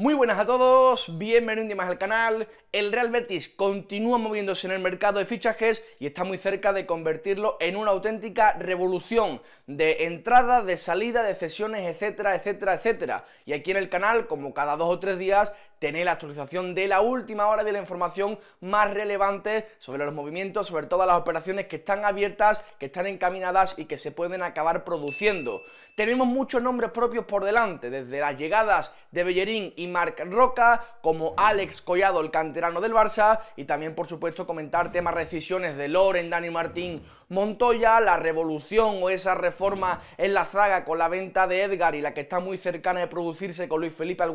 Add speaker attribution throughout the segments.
Speaker 1: Muy buenas a todos, bienvenidos un más al canal. El Real Betis continúa moviéndose en el mercado de fichajes y está muy cerca de convertirlo en una auténtica revolución de entrada, de salida, de cesiones, etcétera, etcétera, etcétera. Y aquí en el canal, como cada dos o tres días, tener la actualización de la última hora de la información más relevante sobre los movimientos, sobre todas las operaciones que están abiertas, que están encaminadas y que se pueden acabar produciendo. Tenemos muchos nombres propios por delante, desde las llegadas de Bellerín y Marc Roca, como Alex Collado, el canterano del Barça, y también por supuesto comentar temas rescisiones de Loren, Dani Martín, Montoya, la revolución o esa reforma en la zaga con la venta de Edgar y la que está muy cercana de producirse con Luis Felipe al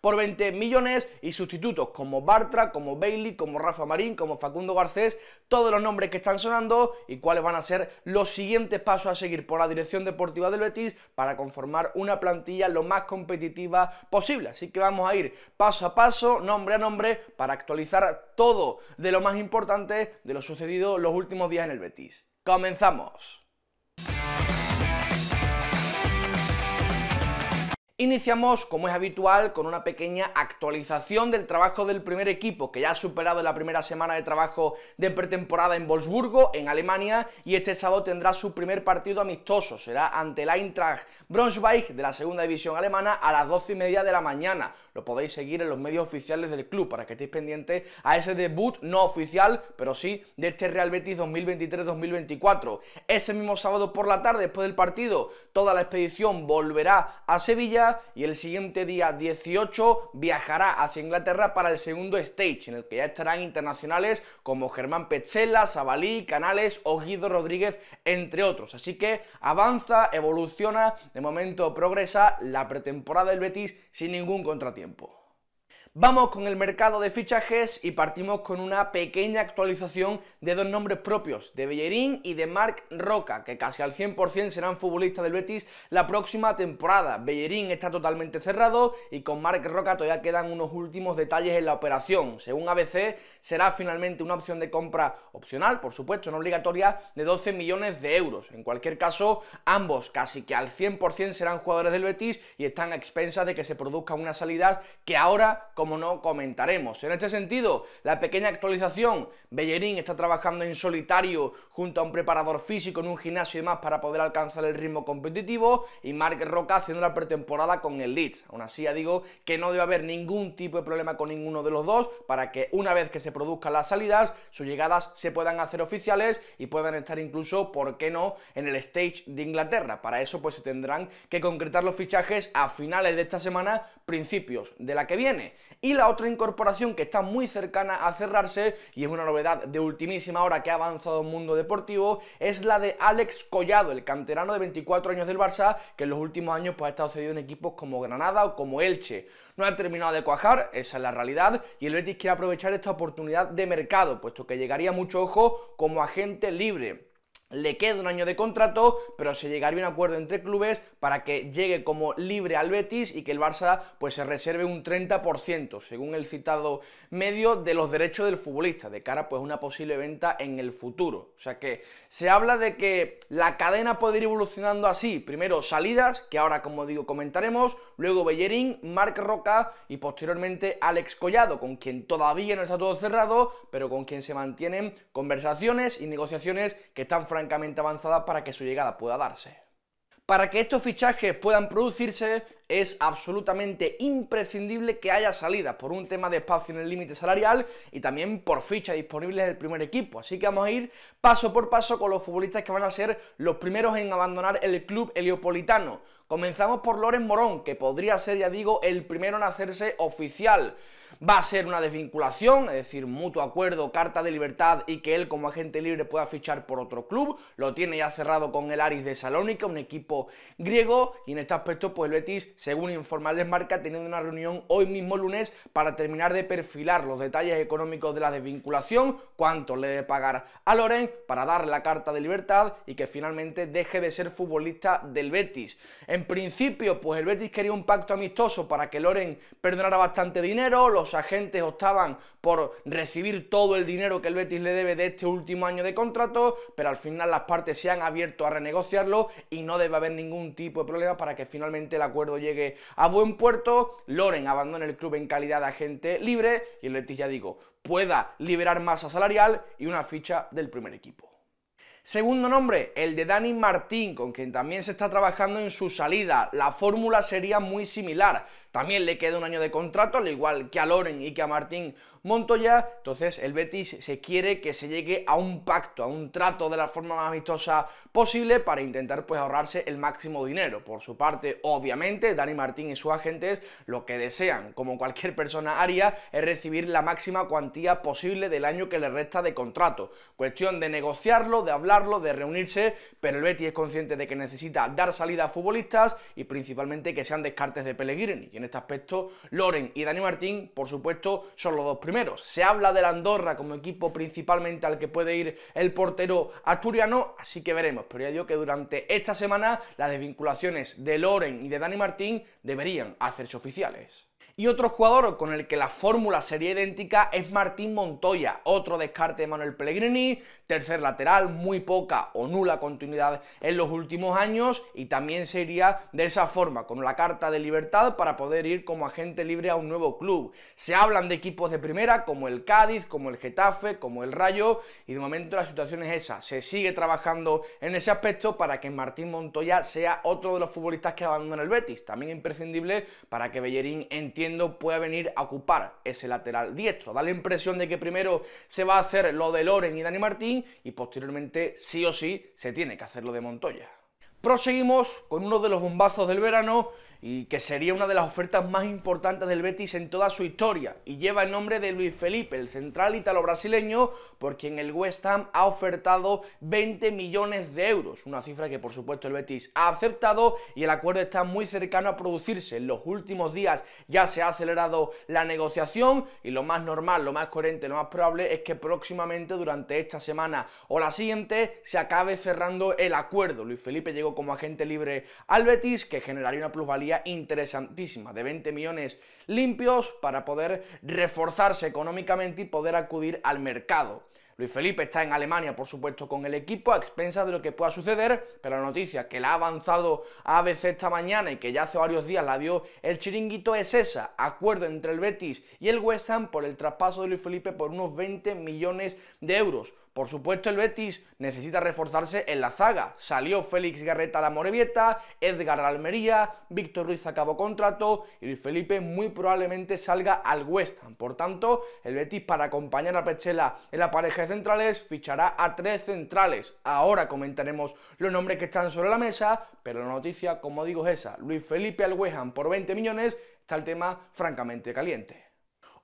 Speaker 1: por 20 millones y sustitutos como Bartra, como Bailey, como Rafa Marín, como Facundo Garcés, todos los nombres que están sonando y cuáles van a ser los siguientes pasos a seguir por la dirección deportiva del Betis para conformar una plantilla lo más competitiva posible. Así que vamos a ir paso a paso, nombre a nombre, para actualizar todo de lo más importante de lo sucedido los últimos días en el Betis. ¡Comenzamos! Iniciamos, como es habitual, con una pequeña actualización del trabajo del primer equipo que ya ha superado la primera semana de trabajo de pretemporada en Wolfsburgo, en Alemania, y este sábado tendrá su primer partido amistoso. Será ante el Eintracht Braunschweig de la segunda división alemana a las 12 y media de la mañana. Lo podéis seguir en los medios oficiales del club para que estéis pendientes a ese debut no oficial, pero sí de este Real Betis 2023-2024. Ese mismo sábado por la tarde, después del partido, toda la expedición volverá a Sevilla y el siguiente día 18 viajará hacia Inglaterra para el segundo stage, en el que ya estarán internacionales como Germán Petzela, Sabalí, Canales o Guido Rodríguez, entre otros. Así que avanza, evoluciona, de momento progresa la pretemporada del Betis sin ningún contratiempo. Vamos con el mercado de fichajes y partimos con una pequeña actualización de dos nombres propios, de Bellerín y de Marc Roca, que casi al 100% serán futbolistas del Betis la próxima temporada. Bellerín está totalmente cerrado y con Marc Roca todavía quedan unos últimos detalles en la operación. Según ABC, será finalmente una opción de compra opcional, por supuesto, no obligatoria, de 12 millones de euros. En cualquier caso, ambos casi que al 100% serán jugadores del Betis y están a expensas de que se produzca una salida que ahora, como no, comentaremos. En este sentido, la pequeña actualización, Bellerín está trabajando en solitario junto a un preparador físico en un gimnasio y demás para poder alcanzar el ritmo competitivo y Marc Roca haciendo la pretemporada con el Leeds. Aún así ya digo que no debe haber ningún tipo de problema con ninguno de los dos para que una vez que se produzcan las salidas, sus llegadas se puedan hacer oficiales y puedan estar incluso, ¿por qué no?, en el stage de Inglaterra. Para eso pues se tendrán que concretar los fichajes a finales de esta semana, principios de la que viene. Y la otra incorporación que está muy cercana a cerrarse, y es una novedad de ultimísima hora que ha avanzado el mundo deportivo, es la de Alex Collado, el canterano de 24 años del Barça, que en los últimos años pues, ha estado cedido en equipos como Granada o como Elche. No ha terminado de cuajar, esa es la realidad, y el Betis quiere aprovechar esta oportunidad de mercado, puesto que llegaría mucho ojo como agente libre le queda un año de contrato, pero se llegaría a un acuerdo entre clubes para que llegue como libre al Betis y que el Barça pues se reserve un 30%, según el citado medio, de los derechos del futbolista, de cara pues a una posible venta en el futuro. O sea que se habla de que la cadena puede ir evolucionando así, primero salidas, que ahora como digo comentaremos, luego Bellerín, Marc Roca y posteriormente Alex Collado, con quien todavía no está todo cerrado, pero con quien se mantienen conversaciones y negociaciones que están francamente avanzada para que su llegada pueda darse. Para que estos fichajes puedan producirse es absolutamente imprescindible que haya salida por un tema de espacio en el límite salarial y también por fichas disponibles el primer equipo. Así que vamos a ir paso por paso con los futbolistas que van a ser los primeros en abandonar el club heliopolitano. Comenzamos por Loren Morón, que podría ser, ya digo, el primero en hacerse oficial va a ser una desvinculación, es decir, mutuo acuerdo, carta de libertad y que él como agente libre pueda fichar por otro club. Lo tiene ya cerrado con el Aris de Salónica, un equipo griego, y en este aspecto pues el Betis, según informa el Marca, tenido una reunión hoy mismo lunes para terminar de perfilar los detalles económicos de la desvinculación, cuánto le debe pagar a Loren para darle la carta de libertad y que finalmente deje de ser futbolista del Betis. En principio, pues el Betis quería un pacto amistoso para que Loren perdonara bastante dinero, agentes optaban por recibir todo el dinero que el Betis le debe de este último año de contrato, pero al final las partes se han abierto a renegociarlo y no debe haber ningún tipo de problema para que finalmente el acuerdo llegue a buen puerto. Loren abandona el club en calidad de agente libre y el Betis, ya digo, pueda liberar masa salarial y una ficha del primer equipo. Segundo nombre, el de Dani Martín, con quien también se está trabajando en su salida. La fórmula sería muy similar. También le queda un año de contrato, al igual que a Loren y que a Martín Montoya. Entonces el Betis se quiere que se llegue a un pacto, a un trato de la forma más amistosa posible para intentar pues ahorrarse el máximo dinero. Por su parte, obviamente, Dani Martín y sus agentes lo que desean, como cualquier persona haría, es recibir la máxima cuantía posible del año que le resta de contrato. Cuestión de negociarlo, de hablarlo, de reunirse, pero el Betis es consciente de que necesita dar salida a futbolistas y principalmente que sean descartes de Pellegrini este aspecto, Loren y Dani Martín, por supuesto, son los dos primeros. Se habla de la Andorra como equipo principalmente al que puede ir el portero asturiano, así que veremos. Pero ya digo que durante esta semana las desvinculaciones de Loren y de Dani Martín deberían hacerse oficiales. Y otro jugador con el que la fórmula sería idéntica es Martín Montoya, otro descarte de Manuel Pellegrini, tercer lateral, muy poca o nula continuidad en los últimos años y también sería de esa forma, con la carta de libertad para poder ir como agente libre a un nuevo club. Se hablan de equipos de primera como el Cádiz, como el Getafe, como el Rayo y de momento la situación es esa. Se sigue trabajando en ese aspecto para que Martín Montoya sea otro de los futbolistas que abandonan el Betis, también imprescindible para que Bellerín entienda Puede pueda venir a ocupar ese lateral diestro. Da la impresión de que primero se va a hacer lo de Loren y Dani Martín y posteriormente sí o sí se tiene que hacer lo de Montoya. Proseguimos con uno de los bombazos del verano y que sería una de las ofertas más importantes del Betis en toda su historia, y lleva el nombre de Luis Felipe, el central italo-brasileño, por quien el West Ham ha ofertado 20 millones de euros, una cifra que por supuesto el Betis ha aceptado y el acuerdo está muy cercano a producirse. En los últimos días ya se ha acelerado la negociación y lo más normal, lo más coherente, lo más probable es que próximamente durante esta semana o la siguiente se acabe cerrando el acuerdo. Luis Felipe llegó como agente libre al Betis, que generaría una plusvalía interesantísima de 20 millones limpios para poder reforzarse económicamente y poder acudir al mercado. Luis Felipe está en Alemania, por supuesto, con el equipo a expensas de lo que pueda suceder, pero la noticia que la ha avanzado ABC esta mañana y que ya hace varios días la dio el chiringuito es esa, acuerdo entre el Betis y el West Ham por el traspaso de Luis Felipe por unos 20 millones de euros. Por supuesto, el Betis necesita reforzarse en la zaga. Salió Félix Garreta a la Morevieta, Edgar Almería, Víctor Ruiz acabó contrato y Luis Felipe muy probablemente salga al West Ham. Por tanto, el Betis para acompañar a Pechela en la pareja de centrales fichará a tres centrales. Ahora comentaremos los nombres que están sobre la mesa, pero la noticia, como digo, es esa. Luis Felipe al West Ham por 20 millones está el tema francamente caliente.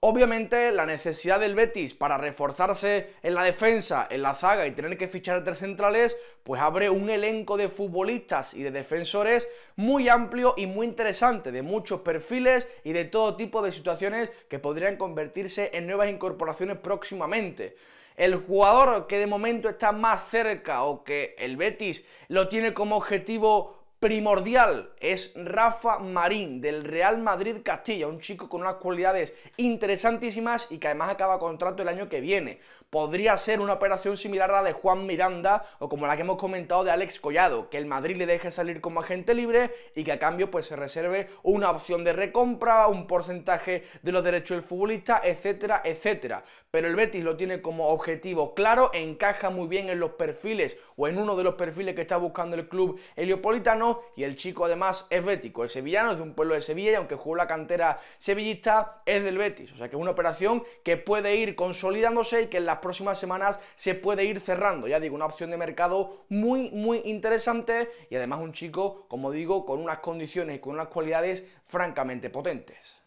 Speaker 1: Obviamente la necesidad del Betis para reforzarse en la defensa, en la zaga y tener que fichar tres centrales, pues abre un elenco de futbolistas y de defensores muy amplio y muy interesante, de muchos perfiles y de todo tipo de situaciones que podrían convertirse en nuevas incorporaciones próximamente el jugador que de momento está más cerca o que el Betis lo tiene como objetivo primordial es Rafa Marín del Real Madrid Castilla, un chico con unas cualidades interesantísimas y que además acaba contrato el año que viene. Podría ser una operación similar a la de Juan Miranda o como la que hemos comentado de Alex Collado, que el Madrid le deje salir como agente libre y que a cambio pues se reserve una opción de recompra, un porcentaje de los derechos del futbolista, etcétera, etcétera. Pero el Betis lo tiene como objetivo claro, encaja muy bien en los perfiles o en uno de los perfiles que está buscando el club heliopolitano y el chico además es bético. el sevillano, es de un pueblo de Sevilla y aunque jugó la cantera sevillista es del Betis. O sea que es una operación que puede ir consolidándose y que en las próximas semanas se puede ir cerrando. Ya digo, una opción de mercado muy, muy interesante y además un chico, como digo, con unas condiciones y con unas cualidades francamente potentes.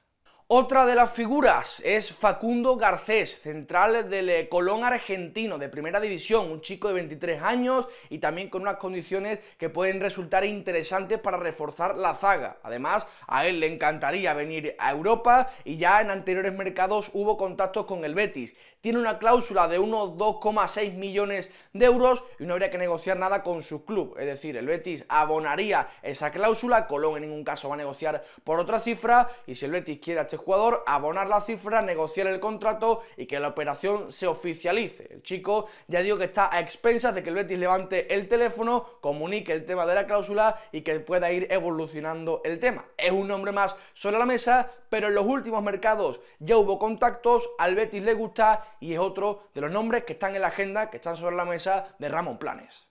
Speaker 1: Otra de las figuras es Facundo Garcés, central del eh, Colón argentino de primera división, un chico de 23 años y también con unas condiciones que pueden resultar interesantes para reforzar la zaga. Además, a él le encantaría venir a Europa y ya en anteriores mercados hubo contactos con el Betis. Tiene una cláusula de unos 2,6 millones de euros y no habría que negociar nada con su club. Es decir, el Betis abonaría esa cláusula, Colón en ningún caso va a negociar por otra cifra y si el Betis quiere a jugador, abonar la cifra, negociar el contrato y que la operación se oficialice. El chico ya digo que está a expensas de que el Betis levante el teléfono, comunique el tema de la cláusula y que pueda ir evolucionando el tema. Es un nombre más sobre la mesa, pero en los últimos mercados ya hubo contactos, al Betis le gusta y es otro de los nombres que están en la agenda, que están sobre la mesa de Ramón Planes.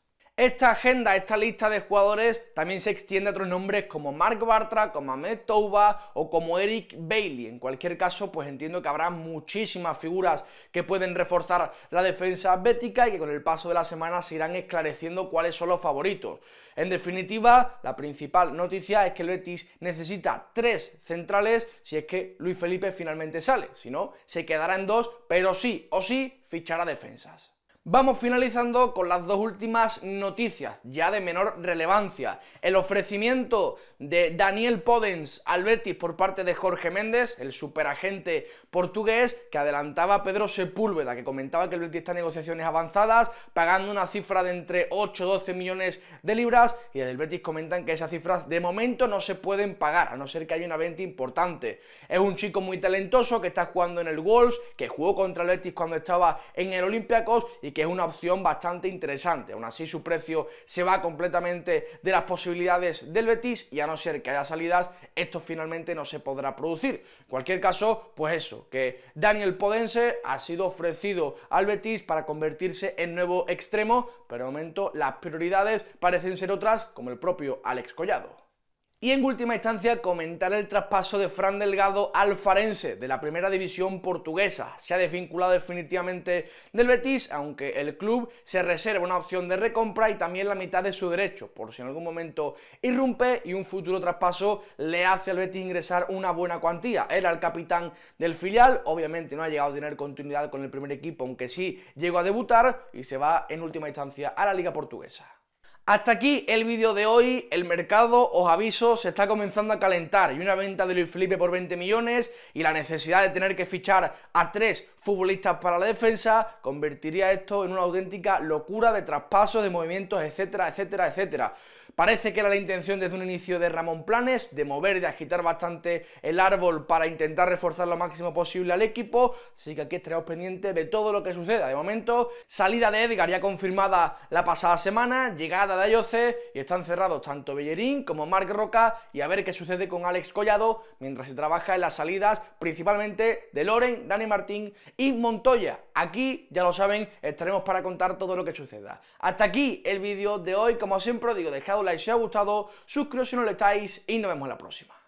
Speaker 1: Esta agenda, esta lista de jugadores también se extiende a otros nombres como Mark Bartra, como Ahmed Touba o como Eric Bailey. En cualquier caso, pues entiendo que habrá muchísimas figuras que pueden reforzar la defensa bética y que con el paso de la semana se irán esclareciendo cuáles son los favoritos. En definitiva, la principal noticia es que el Betis necesita tres centrales si es que Luis Felipe finalmente sale. Si no, se quedará en dos, pero sí o sí fichará defensas. Vamos finalizando con las dos últimas noticias, ya de menor relevancia. El ofrecimiento de Daniel Podens al Betis por parte de Jorge Méndez, el superagente portugués, que adelantaba a Pedro Sepúlveda, que comentaba que el Betis está en negociaciones avanzadas, pagando una cifra de entre 8 y 12 millones de libras, y el Betis comentan que esas cifras de momento no se pueden pagar, a no ser que haya una venta importante. Es un chico muy talentoso que está jugando en el Wolves, que jugó contra el Betis cuando estaba en el Olympiacos y que es una opción bastante interesante. Aún así su precio se va completamente de las posibilidades del Betis y a no ser que haya salidas, esto finalmente no se podrá producir. En cualquier caso, pues eso, que Daniel Podense ha sido ofrecido al Betis para convertirse en nuevo extremo, pero de momento las prioridades parecen ser otras, como el propio Alex Collado. Y en última instancia, comentar el traspaso de Fran Delgado al Farense de la primera división portuguesa. Se ha desvinculado definitivamente del Betis, aunque el club se reserva una opción de recompra y también la mitad de su derecho, por si en algún momento irrumpe y un futuro traspaso le hace al Betis ingresar una buena cuantía. Era el capitán del filial, obviamente no ha llegado a tener continuidad con el primer equipo, aunque sí llegó a debutar y se va en última instancia a la Liga Portuguesa. Hasta aquí el vídeo de hoy, el mercado, os aviso, se está comenzando a calentar y una venta de Luis Felipe por 20 millones y la necesidad de tener que fichar a tres futbolistas para la defensa convertiría esto en una auténtica locura de traspasos, de movimientos, etcétera, etcétera, etcétera. Parece que era la intención desde un inicio de Ramón Planes de mover, de agitar bastante el árbol para intentar reforzar lo máximo posible al equipo, así que aquí estaremos pendientes de todo lo que suceda. De momento, salida de Edgar ya confirmada la pasada semana, llegada de Ayoce y están cerrados tanto Bellerín como Marc Roca y a ver qué sucede con Alex Collado mientras se trabaja en las salidas principalmente de Loren, Dani Martín y Montoya. Aquí, ya lo saben, estaremos para contar todo lo que suceda. Hasta aquí el vídeo de hoy, como siempre digo, dejad un like si os ha gustado, suscríbete si no lo estáis y nos vemos en la próxima.